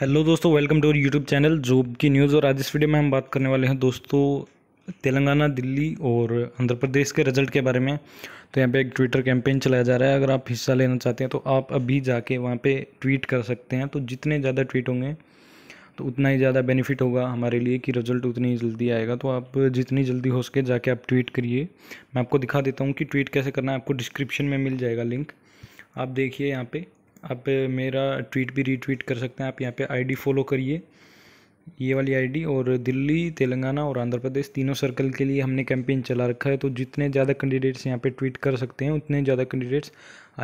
hello दोस्तों welcome to our YouTube channel job की news और आज इस वीडियो में हम बात करने वाले हैं दोस्तों तेलंगाना दिल्ली और आंध्र प्रदेश के रिजल्ट के बारे में तो यहाँ पे एक ट्विटर कैंपेन चलाया जा रहा है अगर आप हिस्सा लेना चाहते हैं तो आप अभी जाके वहाँ पे ट्वीट कर सकते हैं तो जितने ज़्यादा ट्वीट होंगे तो उतना ही ज़्यादा बेनिफिट होगा हमारे लिए कि रिजल्ट उतनी ही जल्दी आएगा तो आप जितनी जल्दी हो सके जाके आप ट्वीट करिए मैं आपको दिखा देता हूँ कि ट्वीट कैसे करना है आपको डिस्क्रिप्शन में मिल जाएगा लिंक आप देखिए यहाँ पर आप मेरा ट्वीट भी रीट्वीट कर सकते हैं आप यहाँ पे आईडी फॉलो करिए ये वाली आईडी और दिल्ली तेलंगाना और आंध्र प्रदेश तीनों सर्कल के लिए हमने कैंपेन चला रखा है तो जितने ज़्यादा कैंडिडेट्स यहाँ पे ट्वीट कर सकते हैं उतने ज़्यादा कैंडिडेट्स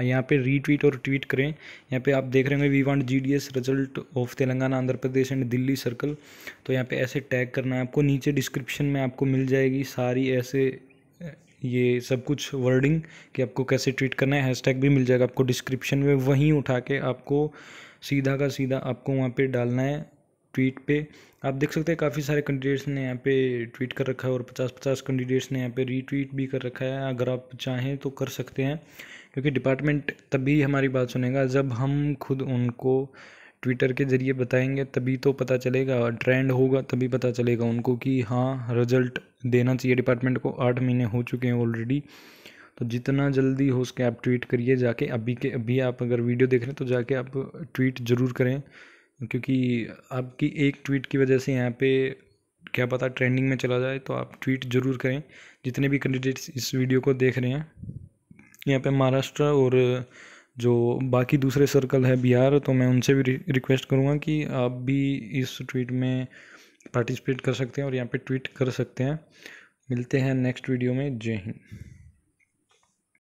यहाँ पे रीट्वीट और ट्वीट करें यहाँ पे आप देख रहे होंगे we want GDS result of Telangana Andhra Pradesh and Delhi circle तो यहाँ पर ऐसे टैग करना है आपको नीचे डिस्क्रिप्शन में आपको मिल जाएगी सारी ऐसे ये सब कुछ वर्डिंग कि आपको कैसे ट्वीट करना है हैशटैग भी मिल जाएगा आपको डिस्क्रिप्शन में वहीं उठा के आपको सीधा का सीधा आपको वहाँ पे डालना है ट्वीट पे आप देख सकते हैं काफ़ी सारे कैंडिडेट्स ने यहाँ पे ट्वीट कर रखा है और पचास पचास कैंडिडेट्स ने यहाँ पे रीट्वीट भी कर रखा है अगर आप चाहें तो कर सकते हैं क्योंकि डिपार्टमेंट तभी हमारी बात सुनेगा जब हम खुद उनको ट्विटर के ज़रिए बताएंगे तभी तो पता चलेगा ट्रेंड होगा तभी पता चलेगा उनको कि हाँ रिजल्ट देना चाहिए डिपार्टमेंट को आठ महीने हो चुके हैं ऑलरेडी तो जितना जल्दी हो सके आप ट्वीट करिए जाके अभी के अभी आप अगर वीडियो देख रहे हैं तो जाके आप ट्वीट ज़रूर करें क्योंकि आपकी एक ट्वीट की वजह से यहाँ पे क्या पता ट्रेंडिंग में चला जाए तो आप ट्वीट ज़रूर करें जितने भी कैंडिडेट्स इस वीडियो को देख रहे हैं यहाँ पे महाराष्ट्र और जो बाकी दूसरे सर्कल है बिहार तो मैं उनसे भी रिक्वेस्ट करूँगा कि आप भी इस ट्वीट में पार्टिसिपेट कर सकते हैं और यहाँ पे ट्वीट कर सकते हैं मिलते हैं नेक्स्ट वीडियो में जय हिंद